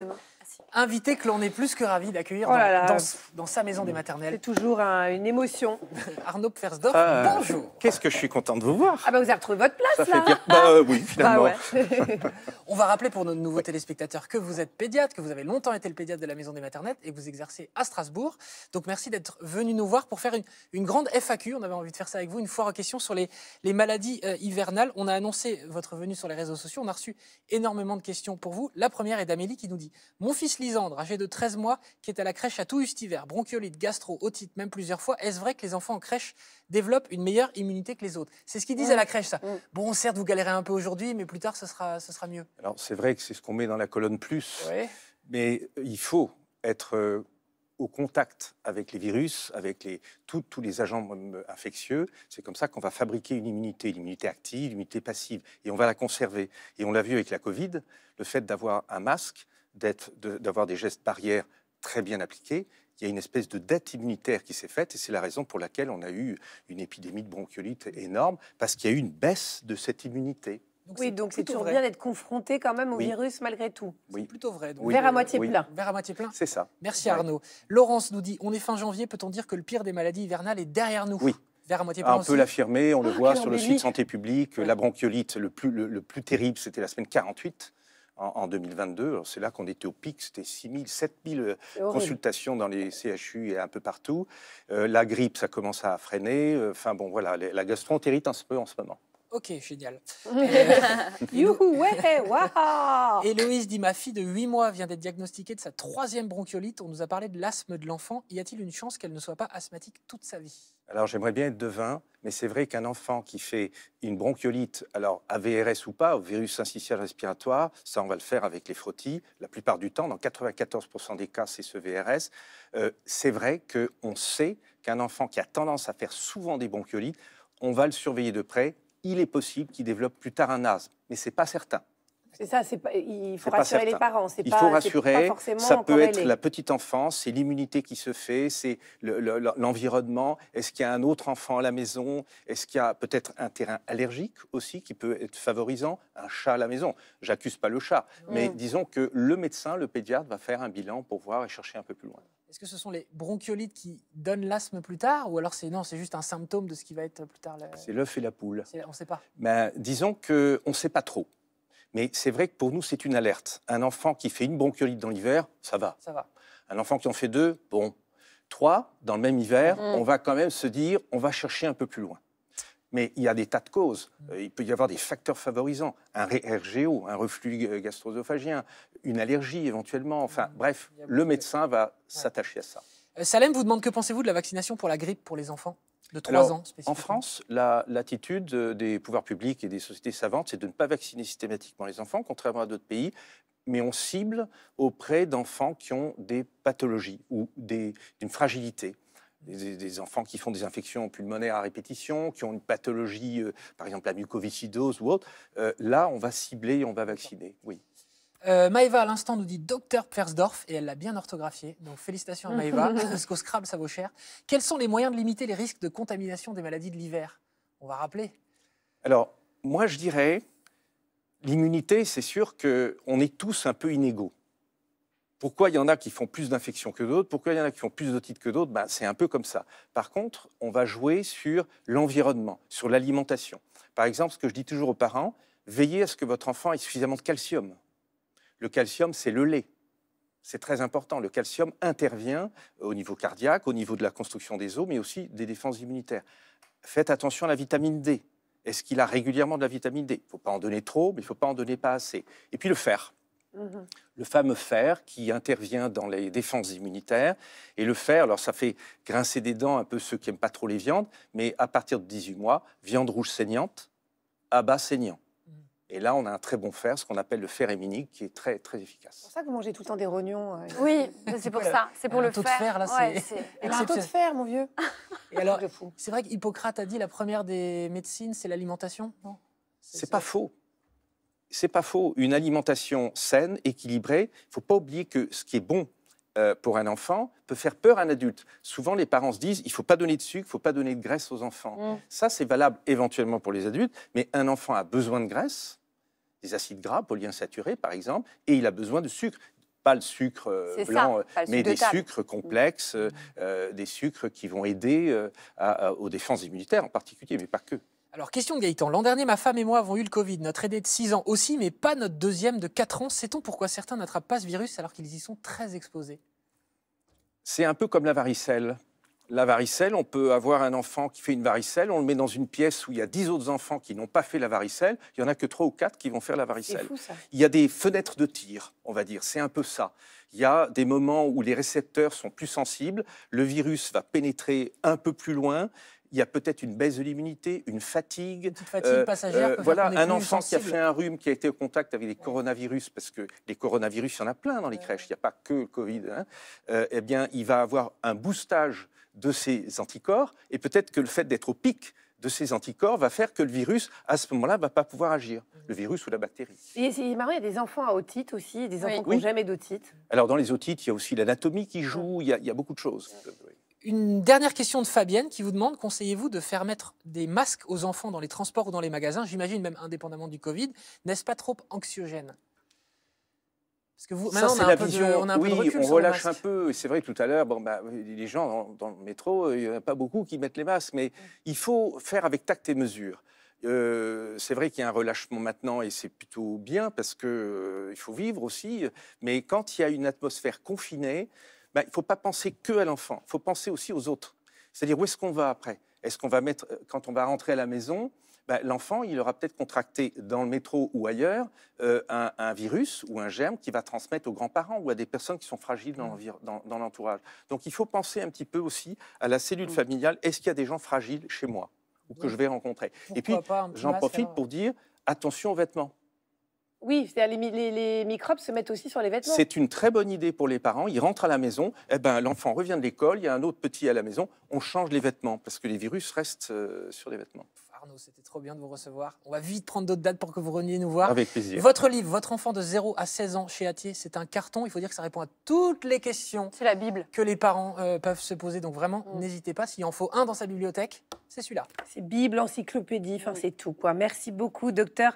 you. Invité que l'on est plus que ravi d'accueillir oh dans, dans, sa maison des mm. maternelles. C'est toujours une émotion. Arnaud Pfersdorf, ah. bonjour. Qu'est-ce que je suis content de vous voir. Ah bah vous avez retrouvé votre place là. Bah, euh, oui, finalement. Bah On va rappeler pour nos nouveaux téléspectateurs que vous êtes pédiatre, que vous avez longtemps été le pédiatre de la maison des maternelles et que vous exercez à Strasbourg. Donc merci d'être venu nous voir pour faire une, grande FAQ. On avait envie de faire ça avec vous, une foire aux questions sur les, les maladies euh, hivernales. On a annoncé votre venue sur les réseaux sociaux. On a reçu énormément de questions pour vous. La première est d'Amélie qui nous dit Mon fils Lisandre, âgé de 13 mois, qui est à la crèche à tout hiver, bronchiolite, gastro, otite, même plusieurs fois, est-ce vrai que les enfants en crèche développent une meilleure immunité que les autres C'est ce qu'ils disent à la mm. crèche, ça. Mm. Bon, certes, vous galérez un peu aujourd'hui, mais plus tard, ce sera, sera mieux. Alors, c'est vrai que c'est ce qu'on met dans la colonne plus, mais euh, il faut être euh, au contact avec les virus, avec les, tous les agents euh, infectieux. C'est comme ça qu'on va fabriquer une immunité, l'immunité active, l'immunité passive, et on va la conserver. Et on l'a vu avec la Covid, le fait d'avoir un masque, d'avoir des gestes barrières très bien appliqués, il y a une espèce de dette immunitaire qui s'est faite, et c'est la raison pour laquelle on a eu une épidémie de bronchiolite énorme, parce qu'il y a eu une baisse de cette immunité. oui, donc c'est toujours bien d'être confronté quand même au virus malgré tout. Oui. C'est plutôt vrai. Vers à moitié plein. Vers à moitié plein. C'est ça. Merci Arnaud. Laurence nous dit, on est fin janvier, peut-on dire que le pire des maladies hivernales est derrière nous Oui. Vers à moitié plein ah, on peut l'affirmer, on le ah, voit sur le site Santé publique. La bronchiolite, le plus, le plus terrible, c'était la semaine 48 en, 2022. C'est là qu'on était au pic, c'était 6 000, 7 000 consultations dans les CHU et un peu partout. Euh, la grippe, ça commence à freiner. Euh, enfin bon, voilà, la gastroentérite un peu en ce moment. Ok, génial. Euh, Youhou, ouais, waouh Héloïse dit Ma fille de 8 mois vient d'être diagnostiquée de sa troisième bronchiolite. On nous a parlé de l'asthme de l'enfant. Y a-t-il une chance qu'elle ne soit pas asthmatique toute sa vie Alors, j'aimerais bien être devin, mais c'est vrai qu'un enfant qui fait une bronchiolite, alors VRS ou pas, au virus syncytial respiratoire, ça, on va le faire avec les frottis. La plupart du temps, dans 94% des cas, c'est ce VRS. Euh, c'est vrai qu'on sait qu'un enfant qui a tendance à faire souvent des bronchiolites, on va le surveiller de près il est possible qu'il développe plus tard un asthme, mais ce n'est pas certain. C'est ça, il faut rassurer les parents. Il pas, faut rassurer, ça peut être la petite enfance, c'est l'immunité qui se fait, c'est l'environnement. Est-ce qu'il y a un autre enfant à la maison Est-ce qu'il y a peut-être un terrain allergique aussi qui peut être favorisant Un chat à la maison. J'accuse pas le chat, mais mm. disons que le médecin, le pédiatre va faire un bilan pour voir et chercher un peu plus loin. Est-ce que ce sont les bronchiolites qui donnent l'asthme plus tard ou alors c'est non, c'est juste un symptôme de ce qui va être plus tard C'est l'œuf et la poule. On ne sait pas. Ben, disons qu'on ne sait pas trop. Mais c'est vrai que pour nous, c'est une alerte. Un enfant qui fait une bronchiolite dans l'hiver, ça va. Ça va. Un enfant qui en fait deux, bon. Trois, dans le même hiver, mm. on va quand même se dire, on va chercher un peu plus loin. Mais il y a des tas de causes. Mm. Euh, il peut y avoir des facteurs favorisants, un RGO, un reflux gastro-œsophagien, une allergie éventuellement. Enfin, mm. bref, le médecin va s'attacher à ça. Euh, Salem vous demande que pensez-vous de la vaccination pour la grippe pour les enfants de 3 ans En France, l'attitude euh, des pouvoirs publics et des sociétés savantes, c'est de ne pas vacciner systématiquement les enfants, contrairement à d'autres pays, mais on cible auprès d'enfants qui ont des pathologies ou d'une fragilité des, enfants qui font des infections pulmonaires à répétition, qui ont une pathologie, euh, par exemple la mucoviscidose ou autre, euh, là, on va cibler et on va vacciner. Oui. Euh, Maëva, à l'instant, nous dit docteur Persdorf, et elle l'a bien orthographié. Donc félicitations à Maëva, parce qu'au Scrabble, ça vaut cher. Quels sont les moyens de limiter les risques de contamination des maladies de l'hiver On va rappeler. Alors, moi, je dirais, l'immunité, c'est sûr qu'on est tous un peu inégaux. Pourquoi il y en a qui font plus d'infections que d'autres Pourquoi il y en a qui font plus d'otites que d'autres ben, C'est un peu comme ça. Par contre, on va jouer sur l'environnement, sur l'alimentation. Par exemple, ce que je dis toujours aux parents, veillez à ce que votre enfant ait suffisamment de calcium. Le calcium, c'est le lait. C'est très important. Le calcium intervient au niveau cardiaque, au niveau de la construction des os, mais aussi des défenses immunitaires. Faites attention à la vitamine D. Est-ce qu'il a régulièrement de la vitamine D Il ne faut pas en donner trop, mais il ne faut pas en donner pas assez. Et puis le fer. Mhm. Le fameux fer qui intervient dans les défenses immunitaires. Et le fer, alors ça fait grincer des dents un peu ceux qui n'aiment pas trop les viandes, mais à partir de 18 mois, viande rouge saignante, abat saignant. Mhm. Et là, on a un très bon fer, ce qu'on appelle le fer éminique qui est très, très efficace. C'est pour ça que vous mangez tout le temps des rognons. Euh, oui, c'est pour ça, c'est pour le, fer. De c'est... Un taux de fer, mon vieux. c'est vrai qu'Hippocrate a dit la première des médecines, c'est l'alimentation, c'est pas faux c'est pas faux. Une alimentation saine, équilibrée, il faut pas oublier que ce qui est bon euh, pour un enfant peut faire peur à un adulte. Souvent, les parents se disent il faut pas donner de sucre, il faut pas donner de graisse aux enfants. Mm. Ça, c'est valable éventuellement pour les adultes, mais un enfant a besoin de graisse, des acides gras polyinsaturés par exemple, et il a besoin de sucre. Pas le sucre euh, blanc, mais des sucres mm. complexes, mm. Euh, des sucres qui vont aider aux défenses immunitaires en particulier, mais pas que. Alors, question de Gaëtan. L'an dernier, ma femme et moi avons eu le Covid. Notre aîné de 6 ans aussi, mais pas notre deuxième de 4 ans. Sait-on pourquoi certains n'attrapent pas ce virus alors qu'ils y sont très exposés C'est un peu comme la varicelle. La varicelle, on peut avoir un enfant qui fait une varicelle, on le met dans une pièce où il y a 10 autres enfants qui n'ont pas fait la varicelle, il n'y en a que 3 ou 4 qui vont faire la varicelle. Il y a des fenêtres de tir, on va dire, c'est un peu ça. Il y a des moments où les récepteurs sont plus sensibles, le virus va pénétrer un peu plus loin il y a peut-être une baisse de l'immunité, une fatigue. Une fatigue euh, passagère. Euh, voilà, un enfant qui a fait un rhume, qui a été au contact avec les coronavirus, parce que les coronavirus, il y en a plein dans les crèches, il n'y a pas que le Covid. Hein, euh, eh bien, il va avoir un boostage de ses anticorps, et peut-être que le fait d'être au pic de ces anticorps va faire que le virus, à ce moment-là, ne va pas pouvoir agir, le virus ou la bactérie. Et c'est marrant, il y a des enfants à otite aussi, des enfants qui n'ont jamais d'otite. Alors, dans les otites, il y a aussi l'anatomie qui joue, il y, a, beaucoup de choses. Une dernière question de Fabienne qui vous demande conseillez-vous de faire mettre des masques aux enfants dans les transports ou dans les magasins J'imagine même indépendamment du Covid. N'est-ce pas trop anxiogène parce que vous, ça, c'est la vision. on a un oui, peu on relâche un peu. C'est vrai que tout à l'heure, bon, bah, les gens dans, le métro, euh, il n'y en a pas beaucoup qui mettent les masques, mais il faut faire avec tact et mesure. Euh, c'est vrai qu'il y a un relâchement maintenant et c'est plutôt bien parce que euh, il faut vivre aussi. Mais quand il y a une atmosphère confinée, ben, il ne faut pas penser que à l'enfant, il faut penser aussi aux autres. C'est-à-dire où est-ce qu'on va après Est-ce qu'on va mettre, euh, quand on va rentrer à la maison, ben, l'enfant, il aura peut-être contracté dans le métro ou ailleurs euh, un, virus ou un germe qui va transmettre aux grands-parents ou à des personnes qui sont fragiles dans mmh. l'entourage. Donc il faut penser un petit peu aussi à la cellule mmh. familiale. Est-ce qu'il y a des gens fragiles chez moi ou que mmh. je vais rencontrer Et puis, j'en profite pour dire attention aux vêtements. Oui, cest les, les, microbes se mettent aussi sur les vêtements. C'est une très bonne idée pour les parents. Ils rentrent à la maison, eh ben, l'enfant revient de l'école, il y a un autre petit à la maison, on change les vêtements parce que les virus restent euh, sur les vêtements. Arnaud, c'était trop bien de vous recevoir. On va vite prendre d'autres dates pour que vous reveniez nous voir. Avec plaisir. Votre livre, Votre enfant de 0 à 16 ans chez Atier, c'est un carton. Il faut dire que ça répond à toutes les questions. Que les parents euh, peuvent se poser. Donc vraiment, mm. n'hésitez pas. S'il en faut un dans sa bibliothèque, c'est celui-là. C'est Bible, encyclopédie, enfin, c'est tout. quoi. Merci beaucoup, docteur